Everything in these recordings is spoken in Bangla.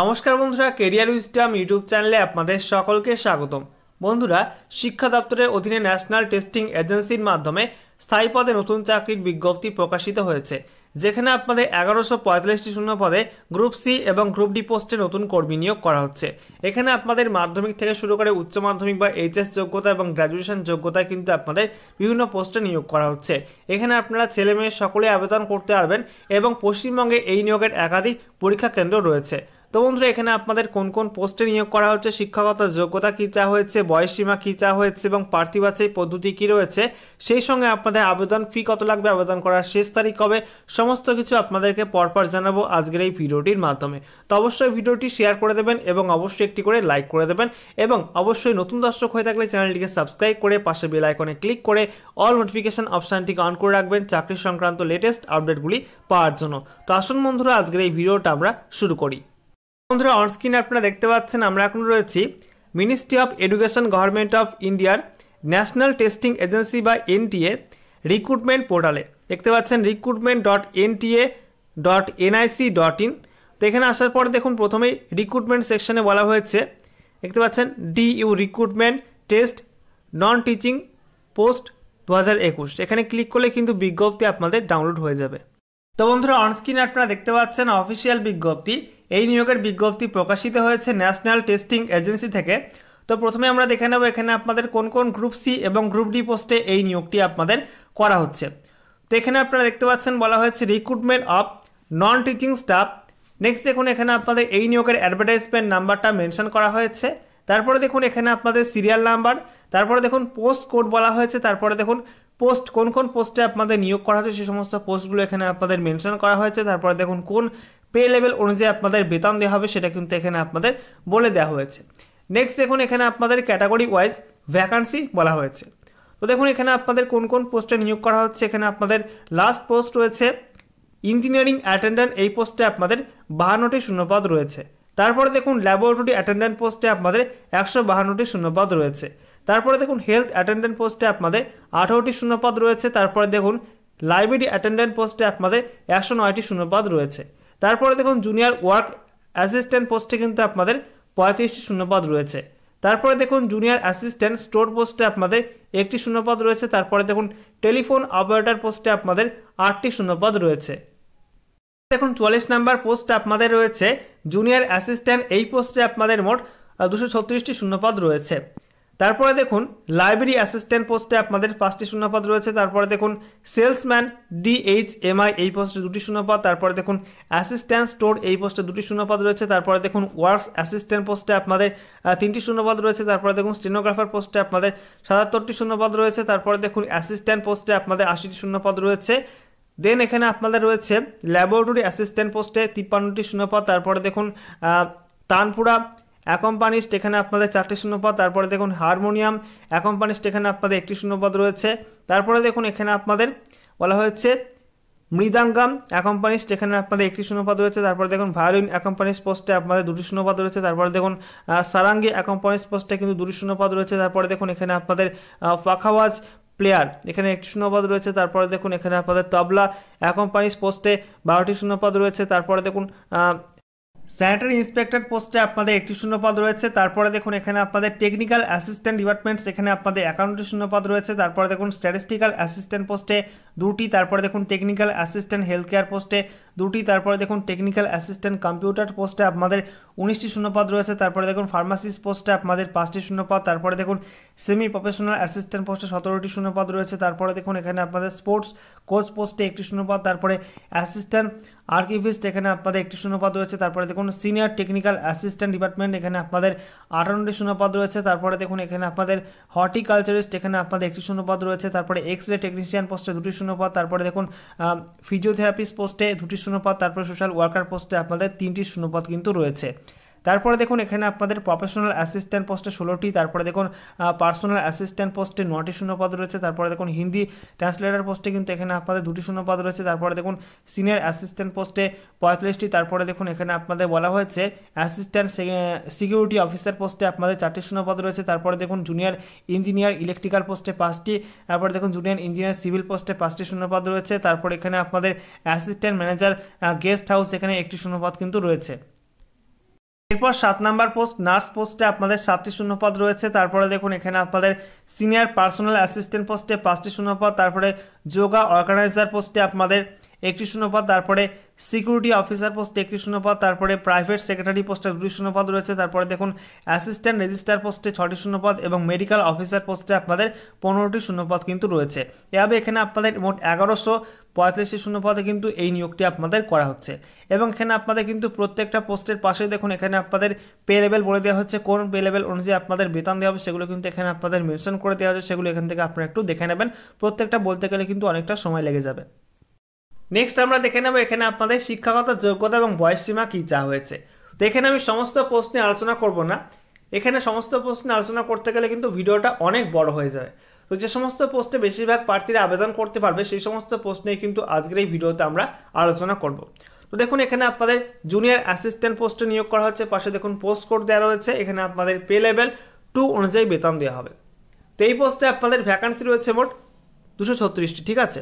নমস্কার বন্ধুরা কেরিয়ার উইস্টাম ইউটিউব চ্যানেলে আপনাদের সকলকে স্বাগতম বন্ধুরা শিক্ষা দপ্তরের অধীনে ন্যাশনাল টেস্টিং এজেন্সির মাধ্যমে স্থায়ী পদে নতুন চাকরির বিজ্ঞপ্তি প্রকাশিত হয়েছে যেখানে আপনাদের এগারোশো পঁয়তাল্লিশটি শূন্য পদে গ্রুপ সি এবং গ্রুপ ডি পোস্টে নতুন কর্মী নিয়োগ করা হচ্ছে এখানে আপনাদের মাধ্যমিক থেকে শুরু করে উচ্চ মাধ্যমিক বা এইচএস যোগ্যতা এবং গ্র্যাজুয়েশন যোগ্যতায় কিন্তু আপনাদের বিভিন্ন পোস্টে নিয়োগ করা হচ্ছে এখানে আপনারা ছেলে মেয়ে সকলে আবেদন করতে পারবেন এবং পশ্চিমবঙ্গে এই নিয়োগের একাধিক পরীক্ষা কেন্দ্র রয়েছে তো বন্ধুরা এখানে আপনাদের কোন কোন পোস্টে নিয়োগ করা হচ্ছে শিক্ষাগত যোগ্যতা কী চা হয়েছে বয়সীমা কী চা হয়েছে এবং প্রার্থী বাছাই পদ্ধতি কী রয়েছে সেই সঙ্গে আপনাদের আবেদন ফি কত লাগবে আবেদন করার শেষ তারিখ কবে সমস্ত কিছু আপনাদেরকে পরপর জানাবো আজকের এই ভিডিওটির মাধ্যমে তো অবশ্যই ভিডিওটি শেয়ার করে দেবেন এবং অবশ্যই একটি করে লাইক করে দেবেন এবং অবশ্যই নতুন দর্শক হয়ে থাকলে চ্যানেলটিকে সাবস্ক্রাইব করে পাশে বেল আইকনে ক্লিক করে অল নোটিফিকেশান অপশানটিকে অন করে রাখবেন চাকরি সংক্রান্ত লেটেস্ট আপডেটগুলি পাওয়ার জন্য তো আসুন বন্ধুরা আজকের এই ভিডিওটা আমরা শুরু করি বন্ধুরা অনস্ক্রিনে আপনারা দেখতে পাচ্ছেন আমরা এখন রয়েছি ministry of education government of ইন্ডিয়ার ন্যাশনাল টেস্টিং এজেন্সি বা এনটিএ রিক্রুটমেন্ট পোর্টালে দেখতে পাচ্ছেন recruitment dot NTA dot NIC dot in তো এখানে আসার পর দেখুন প্রথমেই রিক্রুটমেন্ট সেকশনে বলা হয়েছে দেখতে পাচ্ছেন D U recruitment test non teaching post দু এখানে ক্লিক করলে কিন্তু বিজ্ঞপ্তি আপনাদের ডাউনলোড হয়ে যাবে তো বন্ধুরা অনস্ক্রিনে আপনারা দেখতে পাচ্ছেন অফিসিয়াল বিজ্ঞপ্তি এই নিয়োগের বিজ্ঞপ্তি প্রকাশিত হয়েছে ন্যাশনাল টেস্টিং এজেন্সি থেকে তো প্রথমে আমরা দেখে নেব এখানে আপনাদের কোন কোন গ্রুপ সি এবং গ্রুপ ডি পোস্টে এই নিয়োগটি আপনাদের করা হচ্ছে তো এখানে আপনারা দেখতে পাচ্ছেন বলা হয়েছে recruitment of non teaching staff next দেখুন এখানে আপনাদের এই নিয়োগের অ্যাডভার্টাইজমেন্ট নাম্বারটা মেনশন করা হয়েছে তারপরে দেখুন এখানে আপনাদের সিরিয়াল নাম্বার তারপরে দেখুন পোস্ট কোড বলা হয়েছে তারপরে দেখুন পোস্ট কোন কোন পোস্টে আপনাদের নিয়োগ করা হয়েছে সে সমস্ত পোস্টগুলো এখানে আপনাদের মেনশন করা হয়েছে তারপরে দেখুন কোন পে লেভেল অনুযায়ী আপনাদের বেতন দেওয়া হবে সেটা কিন্তু এখানে আপনাদের বলে দেওয়া হয়েছে নেক্সট দেখুন এখানে আপনাদের ক্যাটাগরি ওয়াইজ ভ্যাকান্সি বলা হয়েছে তো দেখুন এখানে আপনাদের কোন কোন পোস্টে নিয়োগ করা হচ্ছে এখানে আপনাদের লাস্ট পোস্ট রয়েছে ইঞ্জিনিয়ারিং অ্যাটেন্ডেন্ট এই পোস্টে আপনাদের বাহান্নটি শূন্যপদ রয়েছে তারপরে দেখুন ল্যাবরেটরি অ্যাটেন্ডেন্ট পোস্টে আপনাদের একশো বাহান্নটি শূন্যপদ রয়েছে তারপরে দেখুন হেলথ অ্যাটেন্ডেন্ট পোস্টে আপনাদের আঠারোটি শূন্যপদ রয়েছে তারপরে দেখুন লাইব্রেরি অ্যাটেন্ডেন্ট পোস্টে আপনাদের একশো নয়টি শূন্যপদ রয়েছে তারপরে দেখুন জুনিয়র ওয়ার্ক অ্যাসিস্ট্যান্ট পোস্টে কিন্তু আপনাদের পঁয়ত্রিশটি শূন্যপদ রয়েছে তারপরে দেখুন জুনিয়র অ্যাসিস্ট্যান্ট স্টোর পোস্টে আপনাদের একটি শূন্যপদ রয়েছে তারপরে দেখুন টেলিফোন অপারেটর পোস্টে আপনাদের আটটি শূন্যপদ রয়েছে দেখুন চুয়াল্লিশ নাম্বার পোস্ট আপনাদের রয়েছে জুনিয়র অ্যাসিস্ট্যান্ট এই পোস্টে আপনাদের মোট দুশো ছত্রিশটি শূন্যপদ রয়েছে তারপরে দেখুন লাইব্রেরি অ্যাসিস্ট্যান্ট পোস্টে আপনাদের পাঁচটি শূন্যপদ রয়েছে তারপরে দেখুন সেলসম্যান ডিএইচ এমআই এই পোস্টে দুটি শূন্যপদ তারপরে দেখুন অ্যাসিস্ট্যান্ট স্টোর এই পোস্টে দুটি শূন্যপদ রয়েছে তারপরে দেখুন ওয়ার্কস অ্যাসিস্ট্যান্ট পোস্টে আপনাদের তিনটি শূন্যপদ রয়েছে তারপরে দেখুন স্টেনোগ্রাফার পোস্টে আপনাদের সাতাত্তরটি শূন্যপদ রয়েছে তারপরে দেখুন অ্যাসিস্ট্যান্ট পোস্টে আপনাদের আশিটি শূন্যপদ রয়েছে দেন এখানে আপনাদের রয়েছে ল্যাবরেটরি অ্যাসিস্ট্যান্ট পোস্টে তিপ্পান্নটি শূন্যপদ তারপরে দেখুন তানপুরা অ্যাকম্পানিস্ট এখানে আপনাদের চারটি শূন্যপদ তারপরে দেখুন হারমোনিয়াম অ্যাকম্পানিস্ট এখানে আপনাদের একটি শূন্যপদ রয়েছে তারপরে দেখুন এখানে আপনাদের বলা হয়েছে মৃদাঙ্গাম অ্যাকম্পানিস্ট এখানে আপনাদের একটি শূন্যপদ রয়েছে তারপরে দেখুন ভায়োলিন অ্যাকম্পানিস্ট পোস্টে আপনাদের দুটি শূন্যপদ রয়েছে তারপরে দেখুন সারাঙ্গি অ্যাকম্পানিস্ট পোস্টে কিন্তু দুটি শূন্যপদ রয়েছে তারপরে দেখুন এখানে আপনাদের পাখাওয়াজ প্লেয়ার এখানে একটি শূন্যপদ রয়েছে তারপরে দেখুন এখানে আপনাদের তবলা অ্যাকম্পানিস পোস্টে বারোটি শূন্যপদ রয়েছে তারপরে দেখুন স্যানিটারি ইন্সপেক্টর পোস্টে আপনাদের একটি শূন্যপদ রয়েছে তারপরে দেখুন এখানে আপনাদের টেকনিক্যাল অ্যাসিস্ট্যান্ট ডিপার্টমেন্টস এখানে আপনাদের অ্যাকাউন্টের শূন্যপদ রয়েছে তারপরে দেখুন স্ট্যাটিস্টিক্যাল অ্যাসিস্ট্যান্ট পোস্টে দুটি তারপরে দেখুন টেকনিক্যাল অ্যাসিস্ট্যান্ট হেলথ কেয়ার পোস্টে দুটি তারপরে দেখুন টেকনিক্যাল অ্যাসিস্ট্যান্ট কম্পিউটার পোস্টে আপনাদের উনিশটি শূন্যপদ রয়েছে তারপরে দেখুন ফার্মাসিস্ট পোস্টে আপনাদের পাঁচটি শূন্যপাদ তারপরে দেখুন সেমি প্রফেশনাল অ্যাসিস্ট্যান্ট পোস্টে সতেরোটি শূন্যপদ রয়েছে তারপরে দেখুন এখানে আপনাদের স্পোর্টস কোচ পোস্টে একটি শূন্যপাদ তারপরে অ্যাসিস্ট্যান্ট আর্কিভিস্ট এখানে আপনাদের একটি শূন্যপদ রয়েছে তারপরে দেখুন সিনিয়র টেকনিক্যাল অ্যাসিস্ট্যান্ট ডিপার্টমেন্ট এখানে আপনাদের আটান্নটি শূন্যপদ রয়েছে তারপরে দেখুন এখানে আপনাদের হর্টিকালচারিস্ট এখানে আপনাদের একটি শূন্যপদ রয়েছে তারপরে এক্স রে টেকনিশিয়ান পোস্টে দুটি শূন্যপদ তারপরে দেখুন ফিজিওথেরাপিস্ট পোস্টে দুটি শূন্যপদ তারপরে সোশ্যাল ওয়ার্কার পোস্টে আপনাদের তিনটি শূন্যপদ কিন্তু রয়েছে তারপরে দেখুন এখানে আপনাদের প্রফেশনাল অ্যাসিস্ট্যান্ট পোস্টে ষোলোটি তারপরে দেখুন পার্সোনাল অ্যাসিস্ট্যান্ট পোস্টে নটি শূন্যপদ রয়েছে তারপরে দেখুন হিন্দি ট্রান্সলেটার পোস্টে কিন্তু এখানে আপনাদের দুটি শূন্যপদ রয়েছে তারপরে দেখুন সিনিয়র অ্যাসিস্ট্যান্ট পোস্টে পঁয়তাল্লিশটি তারপরে দেখুন এখানে আপনাদের বলা হয়েছে অ্যাসিস্ট্যান্ট সিকিউরিটি অফিসার পোস্টে আপনাদের চারটি শূন্যপদ রয়েছে তারপরে দেখুন জুনিয়র ইঞ্জিনিয়ার ইলেকট্রিক্যাল পোস্টে পাঁচটি তারপরে দেখুন জুনিয়র ইঞ্জিনিয়ার সিভিল পোস্টে পাঁচটি শূন্যপদ রয়েছে তারপর এখানে আপনাদের অ্যাসিস্ট্যান্ট ম্যানেজার গেস্ট হাউস এখানে একটি শূন্যপদ কিন্তু রয়েছে এরপর সাত নাম্বার পোস্ট নার্স পোস্টে আপনাদের সাতটি শূন্যপদ রয়েছে তারপরে দেখুন এখানে আপনাদের সিনিয়র পার্সোনাল অ্যাসিস্ট্যান্ট পোস্টে পাঁচটি শূন্যপদ তারপরে যোগা অর্গানাইজার পোস্টে আপনাদের একটি শূন্যপদ তারপরে সিকিউরিটি অফিসার পোস্টে একটি শূন্যপদ তারপরে প্রাইভেট সেক্রেটারি পোস্টে দুটি শূন্যপদ রয়েছে তারপরে দেখুন অ্যাসিস্ট্যান্ট রেজিস্ট্রার পোস্টে ছটি শূন্যপদ এবং মেডিকেল অফিসার পোস্টে আপনাদের পনেরোটি শূন্যপদ কিন্তু রয়েছে এভাবে এখানে আপনাদের মোট এগারোশো পঁয়ত্রিশটি শূন্যপদে কিন্তু এই নিয়োগটি আপনাদের করা হচ্ছে এবং এখানে আপনাদের কিন্তু প্রত্যেকটা পোস্টের পাশে দেখুন এখানে আপনাদের পে লেভেল বলে দেওয়া হচ্ছে কোন পে লেভেল অনুযায়ী আপনাদের বেতন দেওয়া হবে সেগুলো কিন্তু এখানে আপনাদের মেনশন করে দেওয়া হচ্ছে সেগুলো এখান থেকে আপনারা একটু দেখে নেবেন প্রত্যেকটা বলতে গেলে কিন্তু অনেকটা সময় লেগে যাবে নেক্সট আমরা দেখে নেব এখানে আপনাদের শিক্ষাগত যোগ্যতা এবং বয়স সীমা কী চা হয়েছে তো এখানে আমি সমস্ত প্রশ্নে আলোচনা করব না এখানে সমস্ত প্রশ্নে আলোচনা করতে গেলে কিন্তু ভিডিওটা অনেক বড় হয়ে যাবে তো যে সমস্ত পোস্টে বেশিরভাগ প্রার্থীরা আবেদন করতে পারবে সেই সমস্ত পোস্ট নিয়ে কিন্তু আজকের এই ভিডিওতে আমরা আলোচনা করব তো দেখুন এখানে আপনাদের জুনিয়র অ্যাসিস্ট্যান্ট পোস্টে নিয়োগ করা হচ্ছে পাশে দেখুন পোস্ট কোড দেওয়া রয়েছে এখানে আপনাদের পে লেভেল টু অনুযায়ী বেতন দেওয়া হবে তো এই পোস্টে আপনাদের ভ্যাকান্সি রয়েছে মোট দুশো ছত্রিশটি ঠিক আছে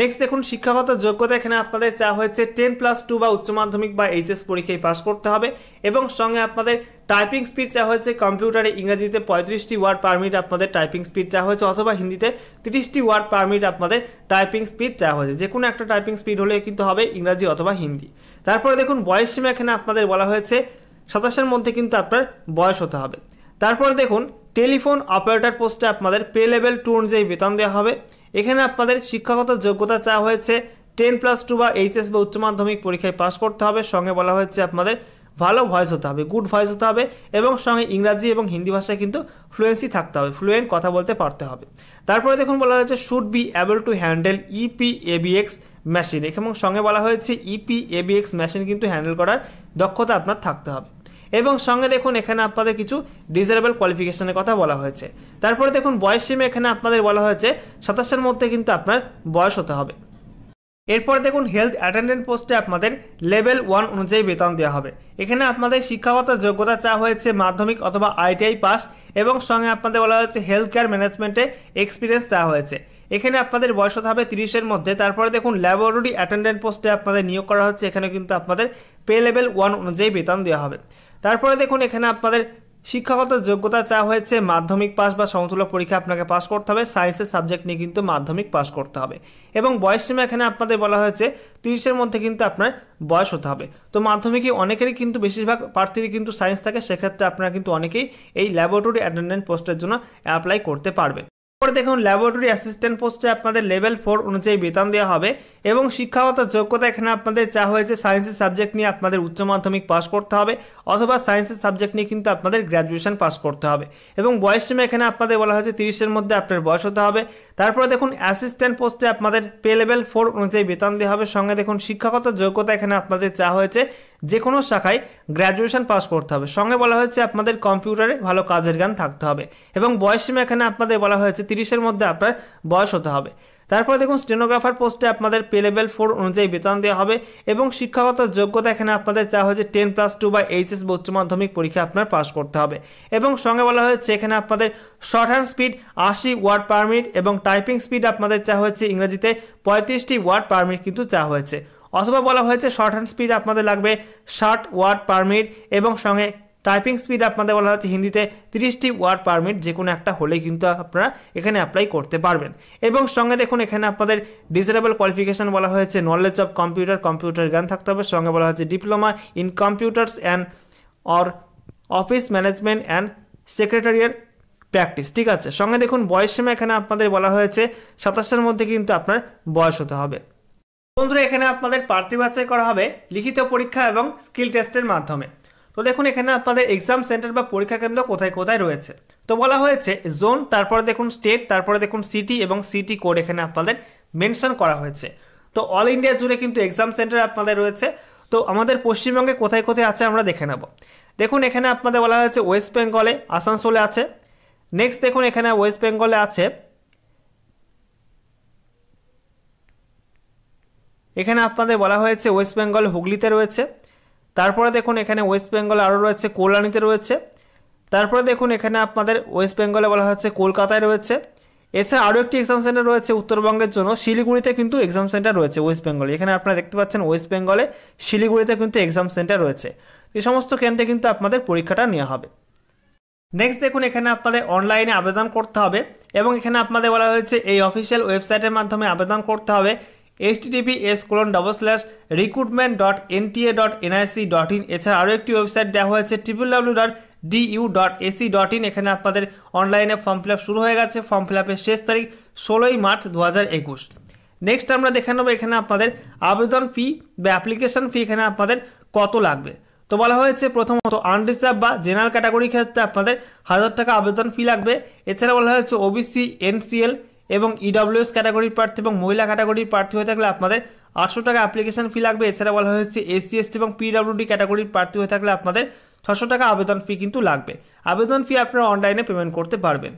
নেক্সট দেখুন শিক্ষাগত যোগ্যতা এখানে আপনাদের চা হয়েছে টেন প্লাস টু বা উচ্চ মাধ্যমিক বা এইচএস পরীক্ষায় পাশ করতে হবে এবং সঙ্গে আপনাদের টাইপিং স্পিড চা হয়েছে কম্পিউটারে ইংরাজিতে পঁয়ত্রিশটি ওয়ার্ড পার মিনিট আপনাদের টাইপিং স্পিড চা হয়েছে অথবা হিন্দিতে তিরিশটি ওয়ার্ড পার মিনিট আপনাদের টাইপিং স্পিড চা হয়েছে যে কোনো একটা টাইপিং স্পিড হলে কিন্তু হবে ইংরাজি অথবা হিন্দি তারপরে দেখুন বয়স সীমা এখানে আপনাদের বলা হয়েছে সাতাশের মধ্যে কিন্তু আপনার বয়স হতে হবে তারপরে দেখুন টেলিফোন অপারেটর পোস্টে আপনাদের পে লেভেল টু অনুযায়ী বেতন দেওয়া হবে এখানে আপনাদের শিক্ষাগত যোগ্যতা চাওয়া হয়েছে টেন প্লাস টু বা এইচএস বা উচ্চ মাধ্যমিক পরীক্ষায় পাস করতে হবে সঙ্গে বলা হয়েছে আপনাদের ভালো ভয়েস হতে হবে গুড ভয়েস হতে হবে এবং সঙ্গে ইংরাজি এবং হিন্দি ভাষায় কিন্তু ফ্লুয়েন্সি থাকতে হবে ফ্লুয়েন্ট কথা বলতে পারতে হবে তারপরে দেখুন বলা হয়েছে should be able to handle EP ABX machine এবং সঙ্গে বলা হয়েছে ইপি এবিএক্স মেশিন কিন্তু হ্যান্ডেল করার দক্ষতা আপনার থাকতে হবে এবং সঙ্গে দেখুন এখানে আপনাদের কিছু ডিজারেবল কোয়ালিফিকেশনের কথা বলা হয়েছে তারপরে দেখুন বয়স সীমা এখানে আপনাদের বলা হয়েছে সাতাশের মধ্যে কিন্তু আপনার বয়স হতে হবে এরপরে দেখুন হেলথ অ্যাটেন্ডেন্ট পোস্টে আপনাদের লেভেল ওয়ান অনুযায়ী বেতন দেওয়া হবে এখানে আপনাদের শিক্ষাগত যোগ্যতা চা হয়েছে মাধ্যমিক অথবা আইটিআই পাস এবং সঙ্গে আপনাদের বলা হয়েছে হেলথ কেয়ার ম্যানেজমেন্টে এক্সপিরিয়েন্স চা হয়েছে এখানে আপনাদের বয়স হতে হবে তিরিশের মধ্যে তারপরে দেখুন ল্যাবরেটরি অ্যাটেন্ডেন্ট পোস্টে আপনাদের নিয়োগ করা হচ্ছে এখানে কিন্তু আপনাদের পে লেভেল ওয়ান অনুযায়ী বেতন দেওয়া হবে তারপরে দেখুন এখানে আপনাদের শিক্ষাগত যোগ্যতা চা হয়েছে মাধ্যমিক পাস বা সমতুল্য পরীক্ষা আপনাকে পাস করতে হবে সায়েন্সের সাবজেক্ট নিয়ে কিন্তু মাধ্যমিক পাস করতে হবে এবং বয়স সীমা এখানে আপনাদের বলা হয়েছে তিরিশের মধ্যে কিন্তু আপনার বয়স হতে হবে তো মাধ্যমিকে অনেকেরই কিন্তু বেশিরভাগ প্রার্থীরই কিন্তু সায়েন্স থাকে সেক্ষেত্রে আপনারা কিন্তু অনেকেই এই ল্যাবরেটরি অ্যাটেন্ডেন্ট পোস্টের জন্য অ্যাপ্লাই করতে পারবেন পরে দেখুন ল্যাবরেটরি অ্যাসিস্ট্যান্ট পোস্টে আপনাদের লেভেল ফোর অনুযায়ী বেতন দেওয়া হবে এবং শিক্ষাগত যোগ্যতা এখানে আপনাদের চা হয়েছে সায়েন্সের সাবজেক্ট নিয়ে আপনাদের উচ্চ মাধ্যমিক পাস করতে হবে অথবা সায়েন্সের সাবজেক্ট নিয়ে কিন্তু আপনাদের গ্র্যাজুয়েশন পাস করতে হবে এবং বয়স সীমা এখানে আপনাদের বলা হয়েছে তিরিশের মধ্যে আপনার বয়স হতে হবে তারপরে দেখুন অ্যাসিস্ট্যান্ট পোস্টে আপনাদের পে লেভেল ফোর অনুযায়ী বেতন দেওয়া হবে সঙ্গে দেখুন শিক্ষাগত যোগ্যতা এখানে আপনাদের চা হয়েছে যে কোনো শাখায় গ্র্যাজুয়েশন পাস করতে হবে সঙ্গে বলা হয়েছে আপনাদের কম্পিউটারে ভালো কাজের জ্ঞান থাকতে হবে এবং বয়স সীমা এখানে আপনাদের বলা হয়েছে তিরিশের মধ্যে আপনার বয়স হতে হবে তারপরে দেখুন স্টেনোগ্রাফার পোস্টে আপনাদের পে লেভেল ফোর অনুযায়ী বেতন দেওয়া হবে এবং শিক্ষাগত যোগ্যতা এখানে আপনাদের চা হয়েছে টেন প্লাস টু বা এইচএস উচ্চ মাধ্যমিক পরীক্ষা আপনার পাস করতে হবে এবং সঙ্গে বলা হয়েছে এখানে আপনাদের শর্ট হ্যান্ড স্পিড আশি ওয়ার্ড পার মিনিট এবং টাইপিং স্পিড আপনাদের চা হয়েছে ইংরেজিতে পঁয়ত্রিশটি ওয়ার্ড পার মিনিট কিন্তু চা হয়েছে অথবা বলা হয়েছে শর্ট হ্যান্ড স্পিড আপনাদের লাগবে ষাট ওয়ার্ড পার মিনিট এবং সঙ্গে টাইপিং স্পিড আপনাদের বলা হচ্ছে হিন্দিতে তিরিশটি ওয়ার্ড পারমিট যে কোনো একটা হলে কিন্তু আপনারা এখানে অ্যাপ্লাই করতে পারবেন এবং সঙ্গে দেখুন এখানে আপনাদের ডিজারেবল কোয়ালিফিকেশান বলা হয়েছে নলেজ অফ কম্পিউটার কম্পিউটার জ্ঞান থাকতে হবে সঙ্গে বলা হয়েছে diploma in computers and or office management and secretarial practice ঠিক আছে সঙ্গে দেখুন বয়স সীমা এখানে আপনাদের বলা হয়েছে সাতাশের মধ্যে কিন্তু আপনার বয়স হতে হবে বন্ধুরা এখানে আপনাদের প্রার্থী বাছাই করা হবে লিখিত পরীক্ষা এবং স্কিল টেস্টের মাধ্যমে তো দেখুন এখানে আপনাদের এক্সাম সেন্টার বা পরীক্ষা কেন্দ্র কোথায় কোথায় রয়েছে তো বলা হয়েছে জোন তারপরে দেখুন স্টেট তারপরে দেখুন সিটি এবং সিটি কোড এখানে আপনাদের মেনশন করা হয়েছে তো অল ইন্ডিয়া জুড়ে কিন্তু এক্সাম সেন্টার আপনাদের রয়েছে তো আমাদের পশ্চিমবঙ্গে কোথায় কোথায় আছে আমরা দেখে নেব দেখুন এখানে আপনাদের বলা হয়েছে ওয়েস্ট বেঙ্গলে আসানসোলে আছে নেক্সট দেখুন এখানে ওয়েস্ট বেঙ্গলে আছে এখানে আপনাদের বলা হয়েছে ওয়েস্ট বেঙ্গল হুগলিতে রয়েছে তারপরে দেখুন এখানে ওয়েস্ট বেঙ্গল আরও রয়েছে কল্যাণীতে রয়েছে তারপরে দেখুন এখানে আপনাদের ওয়েস্ট বেঙ্গলে বলা হচ্ছে কলকাতায় রয়েছে এছাড়া আরও একটি এক্সাম সেন্টার রয়েছে উত্তরবঙ্গের জন্য শিলিগুড়িতে কিন্তু এক্সাম সেন্টার রয়েছে ওয়েস্ট বেঙ্গলে এখানে আপনারা দেখতে পাচ্ছেন ওয়েস্ট বেঙ্গলে শিলিগুড়িতে কিন্তু এক্সাম সেন্টার রয়েছে এই সমস্ত কেন্দ্রে কিন্তু আপনাদের পরীক্ষাটা নেওয়া হবে নেক্সট দেখুন এখানে আপনাদের অনলাইনে আবেদন করতে হবে এবং এখানে আপনাদের বলা হয়েছে এই অফিসিয়াল ওয়েবসাইটের মাধ্যমে আবেদন করতে হবে HTTP S colon double slash recruitment dot NTA dot NIC dot in এছাড়া আরও একটি ওয়েবসাইট দেওয়া হয়েছে triple W dot DU dot AC dot in এখানে আপনাদের অনলাইনে ফর্ম ফিল শুরু হয়ে গেছে ফর্ম ফিল শেষ তারিখ ষোলোই মার্চ দু নেক্সট আমরা দেখে নেবো এখানে আপনাদের আবেদন ফি বা অ্যাপ্লিকেশান ফি এখানে আপনাদের কত লাগবে তো বলা হয়েছে প্রথমত আনরিজার্ভ বা জেনারেল ক্যাটাগরির ক্ষেত্রে আপনাদের হাজার টাকা আবেদন ফি লাগবে এছাড়া বলা হয়েছে ওবিসি এনসিএল এবং এস e ক্যাটাগরির প্রার্থী এবং মহিলা ক্যাটাগরির প্রার্থী হয়ে থাকলে আপনাদের আটশো টাকা অ্যাপ্লিকেশন ফি লাগবে এছাড়া বলা হয়েছে এসসি এসটি এবং পিডাব্লিউডি ক্যাটাগরির প্রার্থী হয়ে থাকলে আপনাদের ছশো টাকা আবেদন ফি কিন্তু লাগবে আবেদন ফি আপনারা অনলাইনে পেমেন্ট করতে পারবেন